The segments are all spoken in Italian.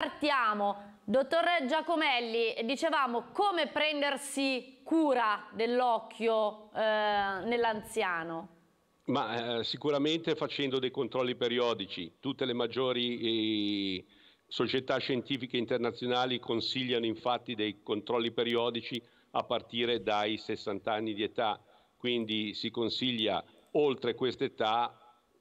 Partiamo, dottor Giacomelli, dicevamo come prendersi cura dell'occhio eh, nell'anziano? Ma eh, sicuramente facendo dei controlli periodici, tutte le maggiori eh, società scientifiche internazionali consigliano infatti dei controlli periodici a partire dai 60 anni di età, quindi si consiglia oltre quest'età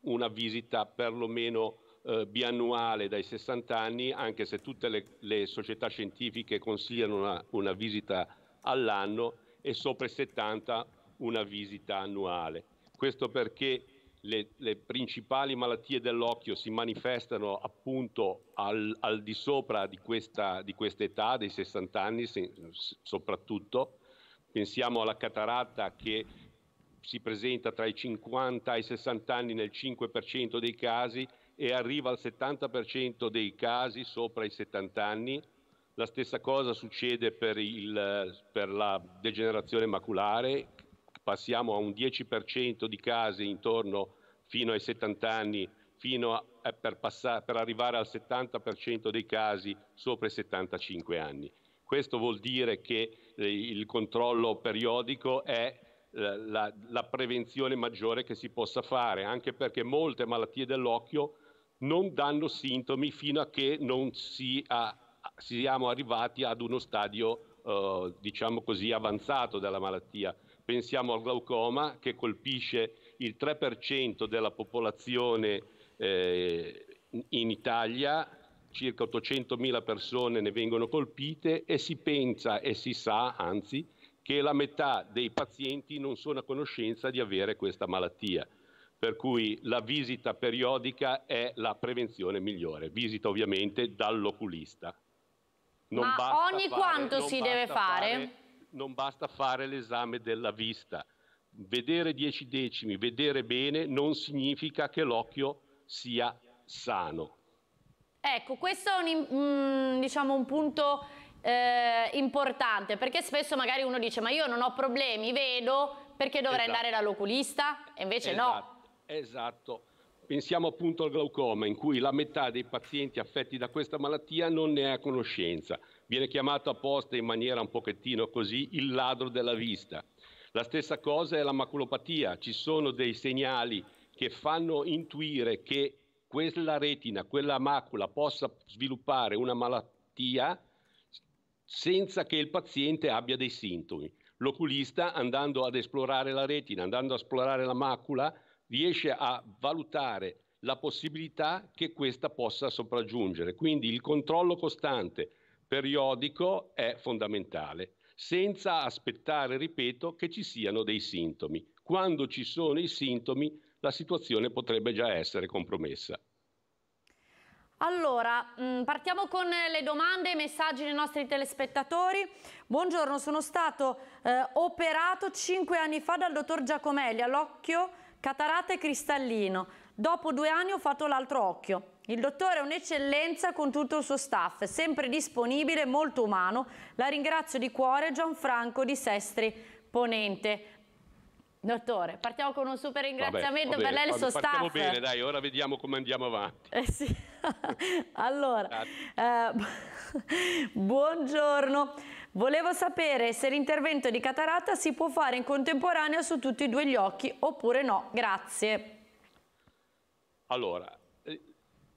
una visita perlomeno eh, biannuale dai 60 anni, anche se tutte le, le società scientifiche consigliano una, una, visita all'anno e sopra i 70 una visita annuale. Questo perché le, le principali malattie dell'occhio si manifestano appunto al, al di sopra di questa, di questa, età, dei 60 anni se, soprattutto. Pensiamo alla cataratta che si presenta tra i 50 e i 60 anni nel 5% dei casi e arriva al 70% dei casi sopra i 70 anni. La stessa cosa succede per, il, per la degenerazione maculare, passiamo a un 10% di casi intorno fino ai 70 anni, a, eh, per, passare, per arrivare al 70% dei casi sopra i 75 anni. Questo vuol dire che eh, il controllo periodico è eh, la, la, prevenzione maggiore che si possa fare, anche perché molte malattie dell'occhio non danno sintomi fino a che non si ha, siamo arrivati ad uno stadio eh, diciamo così avanzato della malattia. Pensiamo al glaucoma che colpisce il 3% della popolazione eh, in Italia, circa 800.000 persone ne vengono colpite e si pensa e si sa, anzi, che la metà dei pazienti non sono a conoscenza di avere questa malattia per cui la visita periodica è la prevenzione migliore, visita ovviamente dall'oculista. Non Ma ogni fare, quanto si deve fare? fare? Non basta fare l'esame della vista. Vedere dieci decimi, vedere bene, non significa che l'occhio sia sano. Ecco, questo è un, mm, diciamo, un punto eh, importante, perché spesso magari uno dice ma io non ho problemi, vedo, perché dovrei esatto. andare dall'oculista? E invece esatto. no Esatto. Pensiamo appunto al glaucoma, in cui la metà dei pazienti affetti da questa malattia non ne è a conoscenza. Viene chiamato apposta in maniera un pochettino così il ladro della vista. La stessa cosa è la maculopatia, ci sono dei segnali che fanno intuire che quella retina, quella macula possa sviluppare una malattia senza che il paziente abbia dei sintomi. L'oculista andando ad esplorare la retina, andando a esplorare la macula, riesce a valutare la possibilità che questa possa sopraggiungere. Quindi il controllo costante periodico è fondamentale, senza aspettare, ripeto, che ci siano dei sintomi. Quando ci sono i sintomi, la situazione potrebbe già essere compromessa. Allora, mm, partiamo con eh, le domande e i messaggi dei nostri telespettatori. Buongiorno, sono stato eh, operato cinque anni fa dal dottor Giacomelli all'occhio Catarate cristallino. Dopo due anni ho fatto l'altro occhio. Il dottore è un'eccellenza con tutto il suo staff, sempre disponibile, molto umano. La ringrazio di cuore Gianfranco di Sestri Ponente. Dottore, partiamo con un super ringraziamento Vabbè, per lei e il suo staff. Partiamo bene, dai, ora vediamo come andiamo avanti. Eh sì. allora, eh, buongiorno. Volevo sapere se l'intervento di cataratta si può fare in contemporanea su tutti e due gli occhi oppure no. Grazie. Allora, eh,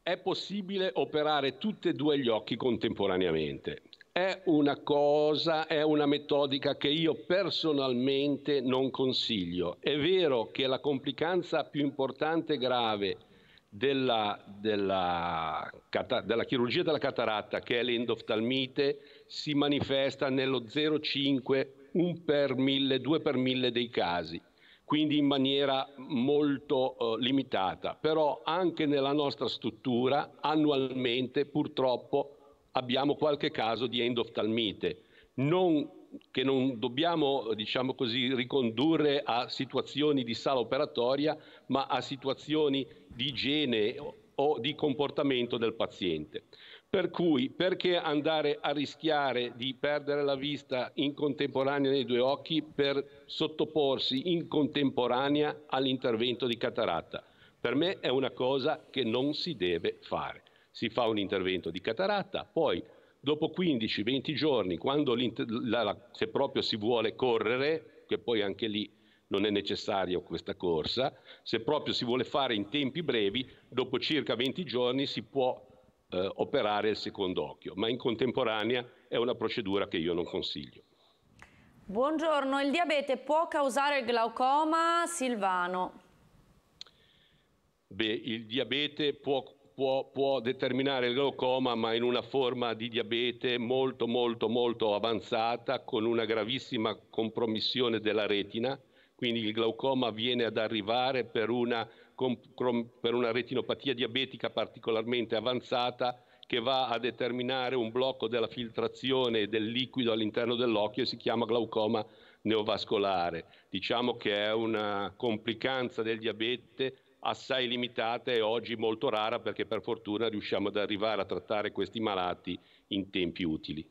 è possibile operare tutti e due gli occhi contemporaneamente. È una cosa, è una metodica che io personalmente non consiglio. È vero che la complicanza più importante e grave della, della, della chirurgia della cataratta, che è l'endoftalmite, si manifesta nello 0,5 1 per 1000, 2 per 1000 dei casi, quindi in maniera molto eh, limitata. Però anche nella nostra struttura annualmente purtroppo abbiamo qualche caso di endoftalmite, non, che non dobbiamo diciamo così, ricondurre a situazioni di sala operatoria, ma a situazioni di igiene o di comportamento del paziente. Per cui perché andare a rischiare di perdere la vista in contemporanea nei due occhi per sottoporsi in contemporanea all'intervento di cataratta? Per me è una cosa che non si deve fare. Si fa un intervento di cataratta, poi dopo 15-20 giorni, quando la, se proprio si vuole correre, che poi anche lì non è necessaria questa corsa, se proprio si vuole fare in tempi brevi, dopo circa 20 giorni si può eh, operare il secondo occhio, ma in contemporanea è una procedura che io non consiglio. Buongiorno, il diabete può causare il glaucoma? Silvano. Beh, il diabete può, può, può determinare il glaucoma, ma in una forma di diabete molto, molto, molto avanzata, con una gravissima compromissione della retina, quindi il glaucoma viene ad arrivare per una, per una retinopatia diabetica particolarmente avanzata che va a determinare un blocco della filtrazione del liquido all'interno dell'occhio e si chiama glaucoma neovascolare. Diciamo che è una complicanza del diabete assai limitata e oggi molto rara perché per fortuna riusciamo ad arrivare a trattare questi malati in tempi utili.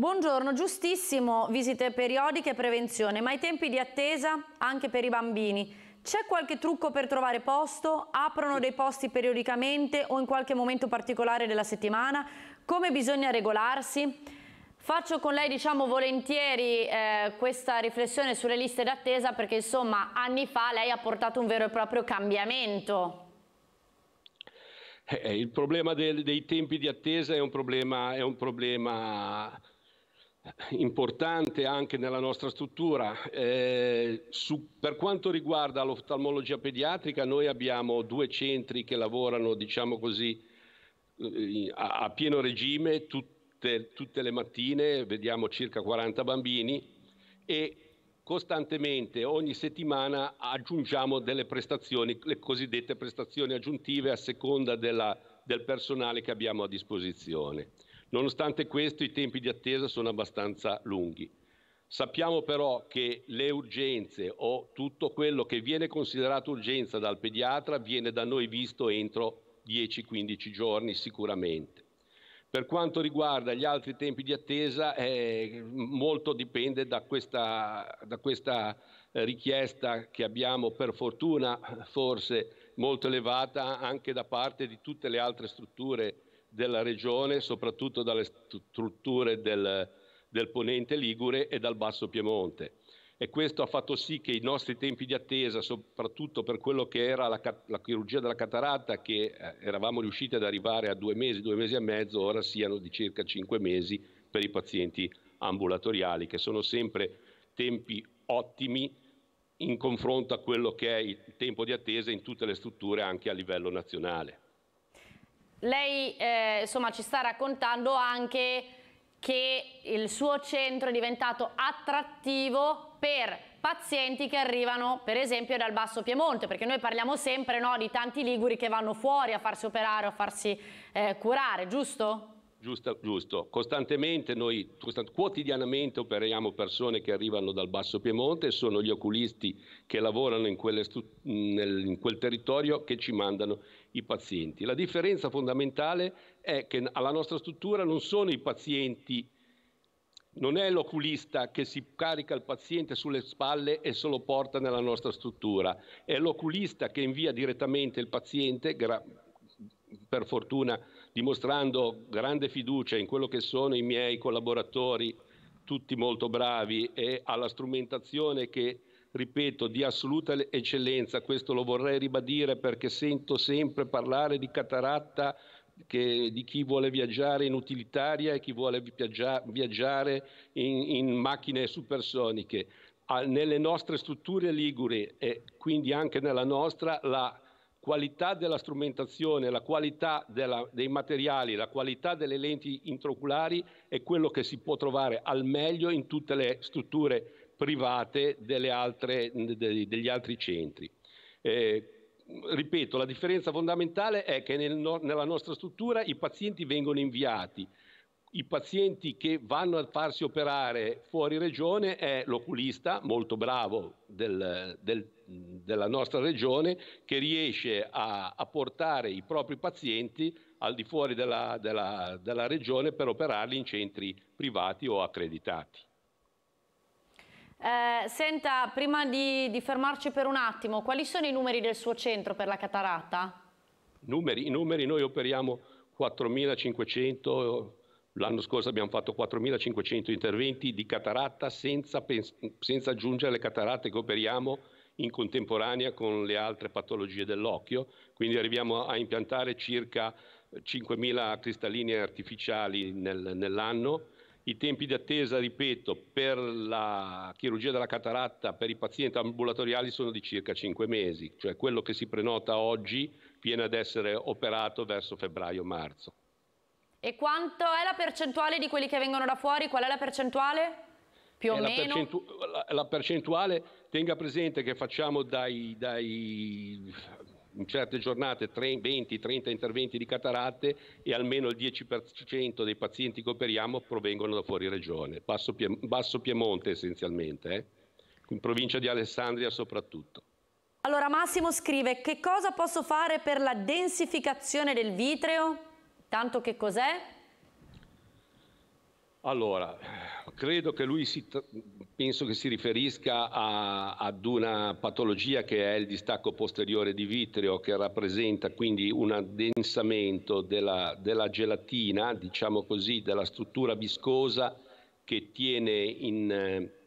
Buongiorno, giustissimo, visite periodiche e prevenzione, ma i tempi di attesa anche per i bambini. C'è qualche trucco per trovare posto? Aprono dei posti periodicamente o in qualche momento particolare della settimana? Come bisogna regolarsi? Faccio con lei diciamo volentieri eh, questa riflessione sulle liste d'attesa perché insomma anni fa lei ha portato un vero e proprio cambiamento. Eh, il problema del, dei tempi di attesa è un problema, è un problema importante anche nella nostra struttura. Eh, su, per quanto riguarda l'oftalmologia pediatrica, noi abbiamo due centri che lavorano, diciamo così, eh, a, a, pieno regime tutte, tutte le mattine, vediamo circa 40 bambini e costantemente, ogni settimana, aggiungiamo delle prestazioni, le cosiddette prestazioni aggiuntive a seconda della, del personale che abbiamo a disposizione. Nonostante questo i tempi di attesa sono abbastanza lunghi. Sappiamo però che le urgenze o tutto quello che viene considerato urgenza dal pediatra viene da noi visto entro 10-15 giorni sicuramente. Per quanto riguarda gli altri tempi di attesa, eh, molto dipende da questa, da questa, eh, richiesta che abbiamo per fortuna forse molto elevata anche da parte di tutte le altre strutture della regione, soprattutto dalle strutture del, del ponente Ligure e dal basso Piemonte. E questo ha fatto sì che i nostri tempi di attesa, soprattutto per quello che era la, la chirurgia della cataratta, che eh, eravamo riusciti ad arrivare a due mesi, due mesi e mezzo, ora siano di circa cinque mesi per i pazienti ambulatoriali, che sono sempre tempi ottimi in confronto a quello che è il tempo di attesa in tutte le strutture anche a livello nazionale. Lei eh, insomma ci sta raccontando anche che il suo centro è diventato attrattivo per pazienti che arrivano per esempio dal Basso Piemonte, perché noi parliamo sempre no, di tanti liguri che vanno fuori a farsi operare o a farsi eh, curare, giusto? Giusto, giusto. Costantemente noi quotidianamente operiamo persone che arrivano dal Basso Piemonte, e sono gli oculisti che lavorano in, nel, in, quel territorio che ci mandano i pazienti. La differenza fondamentale è che alla nostra struttura non sono i pazienti, non è l'oculista che si carica il paziente sulle spalle e se lo porta nella nostra struttura, è l'oculista che invia direttamente il paziente, per fortuna dimostrando grande fiducia in quello che sono i miei collaboratori, tutti molto bravi, e alla strumentazione che, ripeto, di assoluta eccellenza, questo lo vorrei ribadire perché sento sempre parlare di cataratta che, di chi vuole viaggiare in utilitaria e chi vuole viaggia, viaggiare in, in, macchine supersoniche. Ah, nelle nostre strutture ligure e quindi anche nella nostra la qualità della strumentazione, la qualità della, dei materiali, la qualità delle lenti intraoculari è quello che si può trovare al meglio in tutte le strutture private altre, degli altri centri. Eh, ripeto, la differenza fondamentale è che nel nella nostra struttura i pazienti vengono inviati. I pazienti che vanno a farsi operare fuori regione è l'oculista, molto bravo del, del della nostra regione che riesce a, a, portare i propri pazienti al di fuori della, della, della regione per operarli in centri privati o accreditati. Eh, senta, prima di, di, fermarci per un attimo, quali sono i numeri del suo centro per la cataratta? Numeri, I numeri noi operiamo 4.500, l'anno scorso abbiamo fatto 4.500 interventi di cataratta senza, senza aggiungere le cataratte che operiamo in contemporanea con le altre patologie dell'occhio, quindi arriviamo a impiantare circa 5.000 cristalline artificiali nel, nell'anno. I tempi di attesa, ripeto, per la chirurgia della cataratta per i pazienti ambulatoriali sono di circa 5 mesi, cioè quello che si prenota oggi viene ad essere operato verso febbraio-marzo. E quanto è la percentuale di quelli che vengono da fuori? Qual è la percentuale? Più o la meno? Percentu la, la percentuale Tenga presente che facciamo dai, dai in certe giornate 20-30 interventi di cataratte e almeno il 10% dei pazienti che operiamo provengono da fuori regione, Basso, Piem- Basso Piemonte essenzialmente, eh? in provincia di Alessandria soprattutto. Allora Massimo scrive che cosa posso fare per la densificazione del vitreo? Tanto che cos'è? Allora, Credo che lui si, penso che si riferisca a, ad una patologia che è il distacco posteriore di vitreo, che rappresenta quindi un addensamento della, della gelatina, diciamo così, della struttura viscosa che tiene in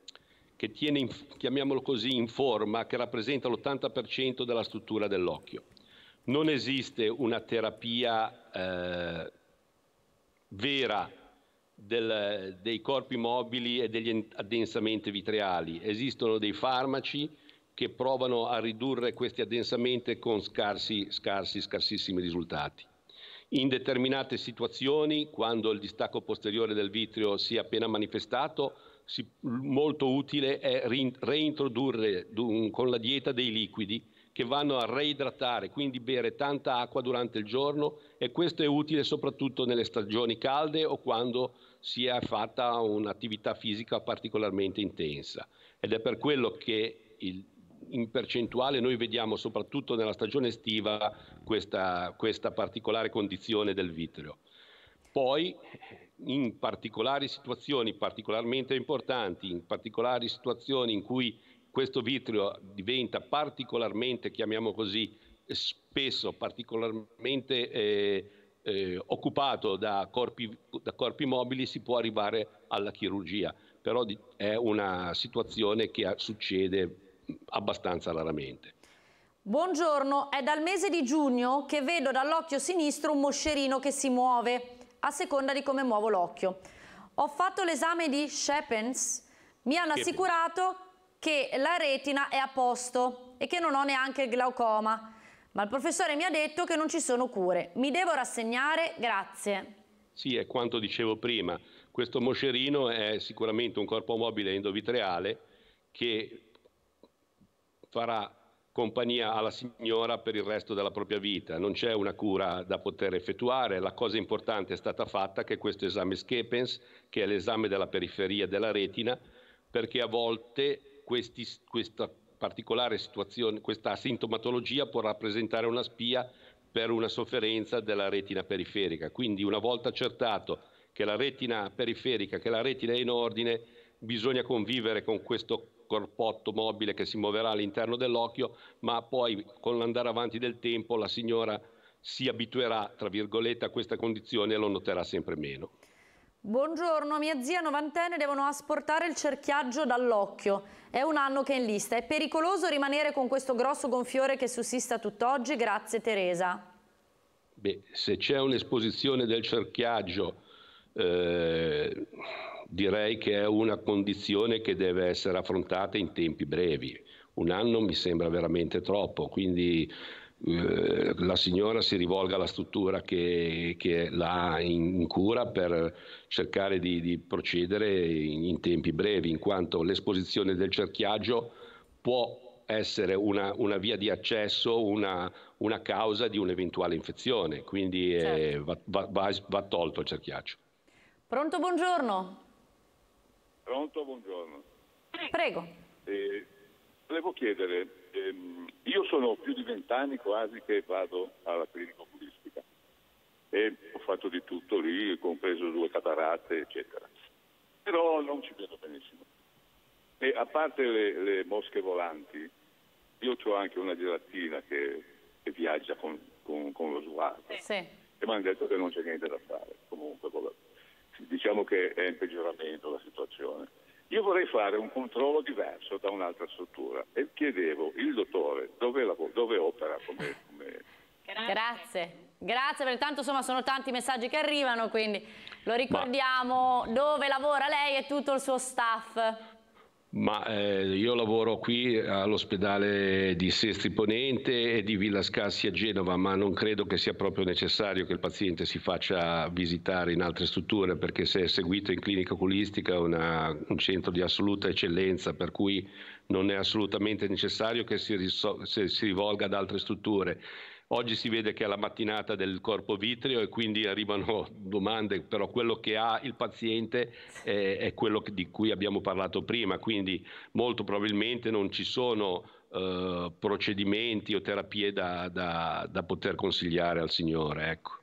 che tiene, in, chiamiamolo così, in forma, che rappresenta l'80% della struttura dell'occhio. Non esiste una terapia eh, vera del, dei corpi mobili e degli addensamenti vitreali. Esistono dei farmaci che provano a ridurre questi addensamenti con scarsi, scarsi, scarsissimi risultati. In determinate situazioni, quando il distacco posteriore del vitrio si è appena manifestato, si, molto utile è reintrodurre dun, con la dieta dei liquidi che vanno a reidratare, quindi bere tanta acqua durante il giorno e questo è utile soprattutto nelle stagioni calde o quando si è fatta un'attività fisica particolarmente intensa. Ed è per quello che il, in percentuale noi vediamo soprattutto nella stagione estiva questa, questa particolare condizione del vitreo. Poi in particolari situazioni particolarmente importanti, in particolari situazioni in cui questo vitrio diventa particolarmente, chiamiamo così, spesso particolarmente eh, eh, occupato da corpi, da corpi mobili, si può arrivare alla chirurgia, però è una situazione che eh, succede abbastanza raramente. Buongiorno, è dal mese di giugno che vedo dall'occhio sinistro un moscerino che si muove, a seconda di come muovo l'occhio. Ho fatto l'esame di Sheppens, mi hanno assicurato che la retina è a posto e che non ho neanche il glaucoma, ma il professore mi ha detto che non ci sono cure. Mi devo rassegnare? Grazie. Sì, è quanto dicevo prima. Questo moscerino è sicuramente un corpo mobile endovitreale che farà compagnia alla signora per il resto della propria vita. Non c'è una cura da poter effettuare, la cosa importante è stata fatta che questo esame Schepens, che è l'esame della periferia della retina, perché a volte questi, questa particolare situazione, questa sintomatologia può rappresentare una spia per una sofferenza della retina periferica. Quindi una volta accertato che la retina periferica, che la retina è in ordine, bisogna convivere con questo corpotto mobile che si muoverà all'interno dell'occhio, ma poi con l'andare avanti del tempo la signora si abituerà, tra virgolette, a questa condizione e lo noterà sempre meno. Buongiorno, mia zia novantenne devono asportare il cerchiaggio dall'occhio. È un anno che è in lista. È pericoloso rimanere con questo grosso gonfiore che sussista tutt'oggi? Grazie Teresa. Beh, se c'è un'esposizione del cerchiaggio, eh, direi che è una condizione che deve essere affrontata in tempi brevi. Un anno mi sembra veramente troppo, quindi eh, la signora si rivolga alla struttura che, che l'ha in, in, cura per cercare di, di procedere in, in, tempi brevi, in quanto l'esposizione del cerchiaggio può essere una, una via di accesso, una, una, causa di un'eventuale infezione, quindi eh, certo. eh, va, va, va, va tolto il cerchiaggio. Pronto, buongiorno. Pronto, buongiorno. Prego. Eh, volevo chiedere, ehm, io sono più di vent'anni quasi che vado alla clinica oculistica e ho fatto di tutto lì, compreso due cataratte, eccetera. Però non ci vedo benissimo. E a parte le, le mosche volanti, io ho anche una gelatina che, che viaggia con, con, con lo sguardo. Sì. E mi hanno detto che non c'è niente da fare. Comunque, diciamo che è in peggioramento la situazione. Io vorrei fare un controllo diverso da un'altra struttura e chiedevo il dottore dove, lavora, dove opera come, come... Grazie. Grazie. Grazie, perché tanto insomma sono tanti messaggi che arrivano, quindi lo ricordiamo Ma... dove lavora lei e tutto il suo staff. Ma eh, io lavoro qui all'ospedale di Sestri Ponente e di Villa Scassi a Genova, ma non credo che sia proprio necessario che il paziente si faccia visitare in altre strutture, perché se è seguito in clinica oculistica è un centro di assoluta eccellenza, per cui non è assolutamente necessario che si, riso- si rivolga ad altre strutture. Oggi si vede che è la mattinata del corpo vitreo e quindi arrivano domande, però quello che ha il paziente è, è quello che, di cui abbiamo parlato prima, quindi molto probabilmente non ci sono eh, procedimenti o terapie da, da, da, poter consigliare al Signore. Ecco.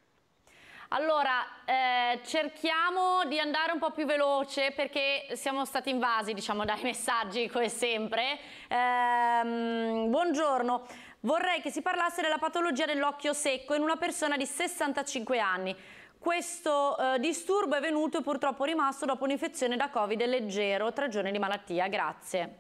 Allora, eh, cerchiamo di andare un po' più veloce perché siamo stati invasi, diciamo, dai messaggi, come sempre. Eh, buongiorno. Vorrei che si parlasse della patologia dell'occhio secco in una persona di 65 anni. Questo eh, disturbo è venuto e purtroppo rimasto dopo un'infezione da Covid leggero, tre giorni di malattia. Grazie.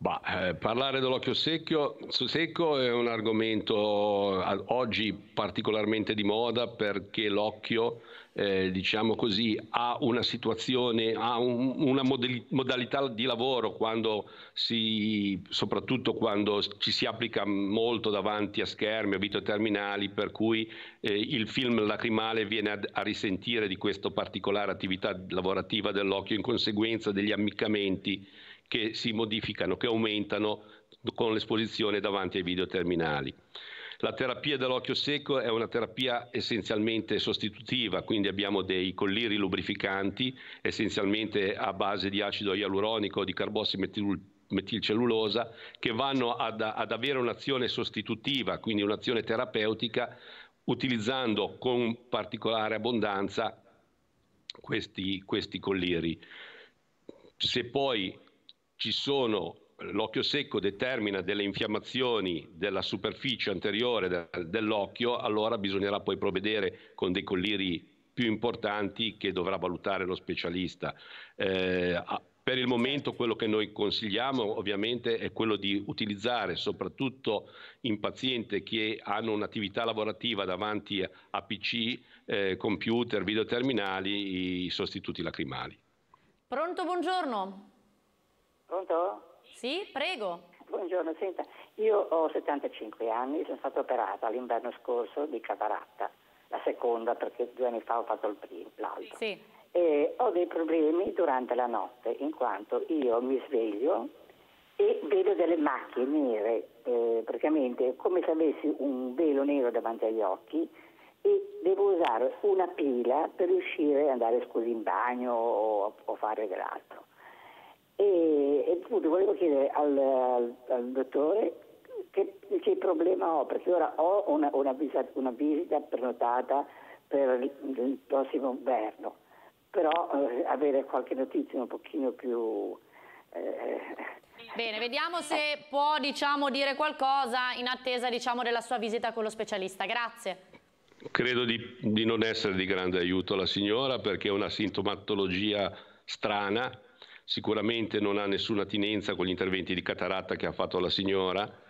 Bah, eh, parlare dell'occhio secchio, secco è un argomento oggi particolarmente di moda perché l'occhio, eh, diciamo così, ha una situazione, ha un, una model, modalità di lavoro quando si, soprattutto quando ci si applica molto davanti a schermi o videoterminali, per cui eh, il film lacrimale viene a, a risentire di questa particolare attività lavorativa dell'occhio in conseguenza degli ammiccamenti che si modificano, che aumentano con l'esposizione davanti ai videoterminali. La terapia dell'occhio secco è una terapia essenzialmente sostitutiva, quindi abbiamo dei colliri lubrificanti essenzialmente a base di acido ialuronico, di carbossimetilpirone metilcellulosa che vanno ad, ad avere un'azione sostitutiva, quindi un'azione terapeutica, utilizzando con particolare abbondanza questi, questi colliri. Se poi ci sono l'occhio secco determina delle infiammazioni della superficie anteriore dell'occhio, allora bisognerà poi provvedere con dei colliri più importanti che dovrà valutare lo specialista. Eh, per il momento quello che noi consigliamo ovviamente è quello di utilizzare soprattutto in pazienti che hanno un'attività lavorativa davanti a PC, eh, computer, videoterminali, i sostituti lacrimali. Pronto, buongiorno. Pronto? Sì, prego. Buongiorno, senta, io ho 75 anni, sono stata operata l'inverno scorso di cataratta, la seconda perché due anni fa ho fatto primo, l'altro. Sì. E ho dei problemi durante la notte, in quanto io mi sveglio e vedo delle macchie nere, eh, praticamente come se avessi un velo nero davanti agli occhi e devo usare una pila per riuscire ad andare scusi in bagno o, o fare dell'altro. E appunto volevo chiedere al, al, al dottore che, che, problema ho, perché ora ho una, una, visita, una visita, prenotata per il, il prossimo inverno, però eh, avere qualche notizia un pochino più... Eh, Bene, vediamo se può diciamo, dire qualcosa in attesa diciamo, della sua visita con lo specialista. Grazie. Credo di, di non essere di grande aiuto alla signora perché è una sintomatologia strana sicuramente non ha nessuna attinenza con gli interventi di cataratta che ha fatto la signora.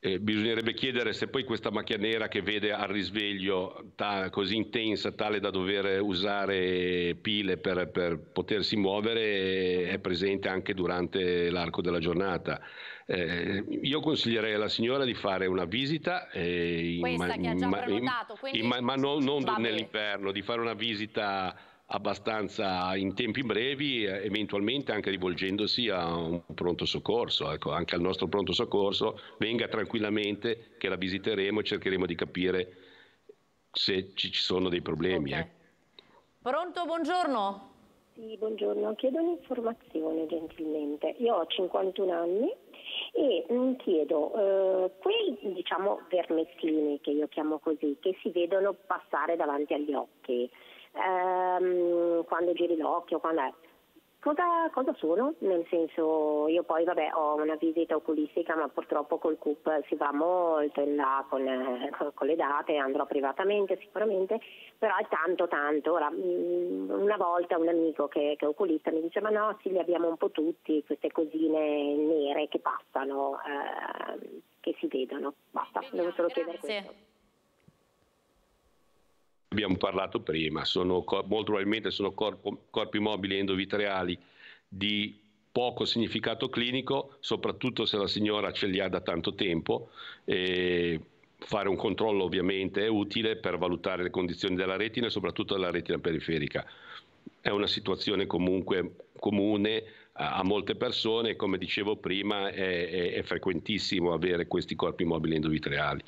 Eh, bisognerebbe chiedere se poi questa macchia nera che vede al risveglio ta- così intensa, tale da dover usare pile per, per, potersi muovere, eh, è presente anche durante l'arco della giornata. Eh, io consiglierei alla signora di fare una visita, eh, in, ma, in, in, ma, non, non nell'inverno, di fare una visita abbastanza in tempi brevi, eventualmente anche rivolgendosi a un pronto soccorso, ecco, anche al nostro pronto soccorso, venga tranquillamente che la visiteremo e cercheremo di capire se ci, sono dei problemi. Okay. Eh. Pronto, buongiorno. Sì, buongiorno, chiedo un'informazione gentilmente. Io ho 51 anni e mm, chiedo eh, quei diciamo vermettini che io chiamo così, che si vedono passare davanti agli occhi ehm, quando giri l'occhio, quando è. Cosa, cosa, sono? Nel senso, io poi vabbè ho una visita oculistica, ma purtroppo col CUP si va molto in là con, eh, con le date, andrò privatamente sicuramente, però è tanto tanto. Ora, mm, una volta un amico che, che, è oculista mi diceva no, sì, li abbiamo un po' tutti, queste cosine nere che passano, eh, che si vedono, basta, Bene, devo solo chiedere questo abbiamo parlato prima, sono, molto probabilmente sono corpo, corpi mobili endovitreali di poco significato clinico, soprattutto se la signora ce li ha da tanto tempo. E fare un controllo ovviamente è utile per valutare le condizioni della retina e soprattutto della retina periferica. È una situazione comunque comune a, molte persone e come dicevo prima è, è, è frequentissimo avere questi corpi mobili endovitreali.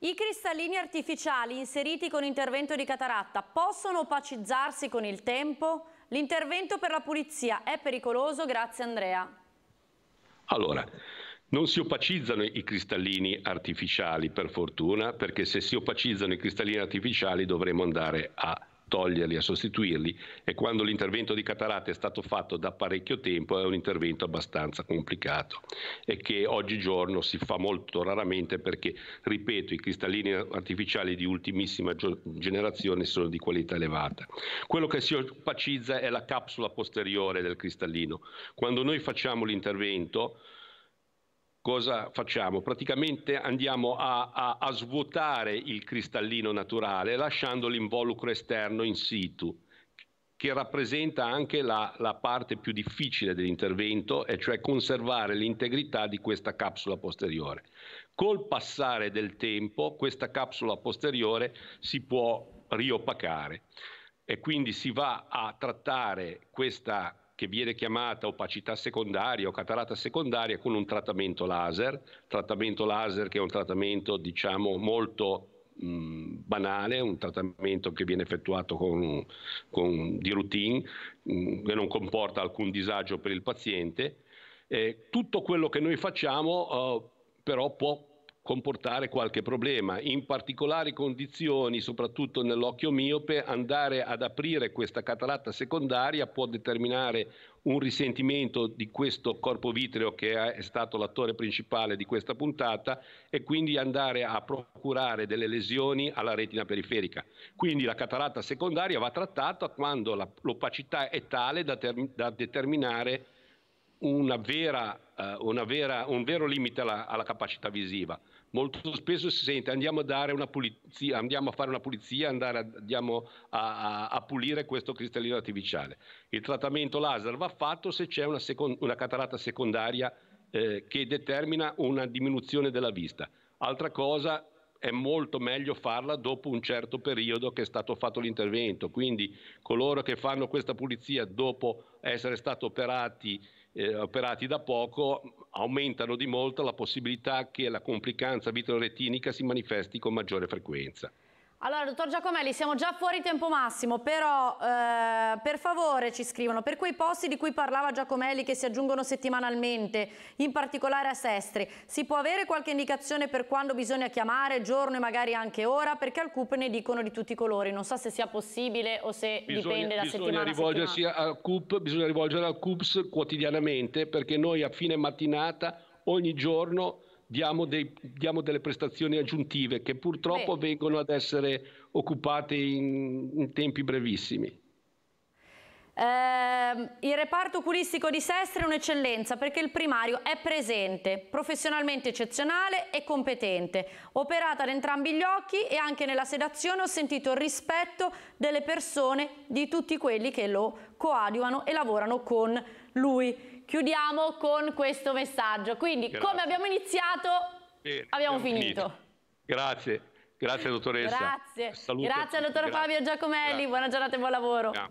I cristallini artificiali inseriti con intervento di cataratta possono opacizzarsi con il tempo? L'intervento per la pulizia è pericoloso? Grazie Andrea. Allora, non si opacizzano i cristallini artificiali per fortuna, perché se si opacizzano i cristallini artificiali dovremo andare a toglierli, a sostituirli e quando l'intervento di cataratta è stato fatto da parecchio tempo è un intervento abbastanza complicato e che oggigiorno si fa molto raramente perché, ripeto, i cristallini artificiali di ultimissima generazione sono di qualità elevata. Quello che si opacizza è la capsula posteriore del cristallino. Quando noi facciamo l'intervento cosa facciamo? Praticamente andiamo a, a, a, svuotare il cristallino naturale lasciando l'involucro esterno in situ, che rappresenta anche la, la parte più difficile dell'intervento, e cioè conservare l'integrità di questa capsula posteriore. Col passare del tempo questa capsula posteriore si può riopacare e quindi si va a trattare questa che viene chiamata opacità secondaria o catarata secondaria con un trattamento laser, trattamento laser che è un trattamento diciamo molto mh, banale, un trattamento che viene effettuato con, con, di routine, mh, che non comporta alcun disagio per il paziente. Eh, tutto quello che noi facciamo eh, però può comportare qualche problema. In particolari condizioni, soprattutto nell'occhio miope, andare ad aprire questa cataratta secondaria può determinare un risentimento di questo corpo vitreo che è stato l'attore principale di questa puntata e quindi andare a procurare delle lesioni alla retina periferica. Quindi la cataratta secondaria va trattata quando la, l'opacità è tale da, ter, da determinare una vera, eh, una vera, un vero limite alla, alla capacità visiva. Molto spesso si sente andiamo a, dare una pulizia, andiamo a fare una pulizia, andare a, andiamo a, a, pulire questo cristallino artificiale. Il trattamento laser va fatto se c'è una, second- una catarata secondaria eh, che determina una diminuzione della vista. Altra cosa è molto meglio farla dopo un certo periodo che è stato fatto l'intervento, quindi coloro che fanno questa pulizia dopo essere stati operati eh, operati da poco aumentano di molto la possibilità che la complicanza vitrorettinica si manifesti con maggiore frequenza. Allora, dottor Giacomelli, siamo già fuori tempo massimo, però eh, per favore ci scrivono, per quei posti di cui parlava Giacomelli che si aggiungono settimanalmente, in particolare a Sestri, si può avere qualche indicazione per quando bisogna chiamare, giorno e magari anche ora? Perché al CUP ne dicono di tutti i colori, non so se sia possibile o se bisogna, dipende da bisogna settimana rivolgersi a Al CUP, bisogna rivolgersi al CUPS quotidianamente perché noi a fine mattinata ogni giorno diamo, dei, diamo delle prestazioni aggiuntive che purtroppo Beh. vengono ad essere occupate in, in tempi brevissimi. Eh, il reparto oculistico di Sestri è un'eccellenza perché il primario è presente, professionalmente eccezionale e competente. Operata ad entrambi gli occhi e anche nella sedazione ho sentito il rispetto delle persone, di tutti quelli che lo coadiuvano e lavorano con lui chiudiamo con questo messaggio. Quindi grazie. come abbiamo iniziato Bene, abbiamo, abbiamo finito. finito. Grazie, grazie dottoressa. Grazie, Salute grazie al dottor grazie. Fabio Giacomelli, buona giornata e buon lavoro.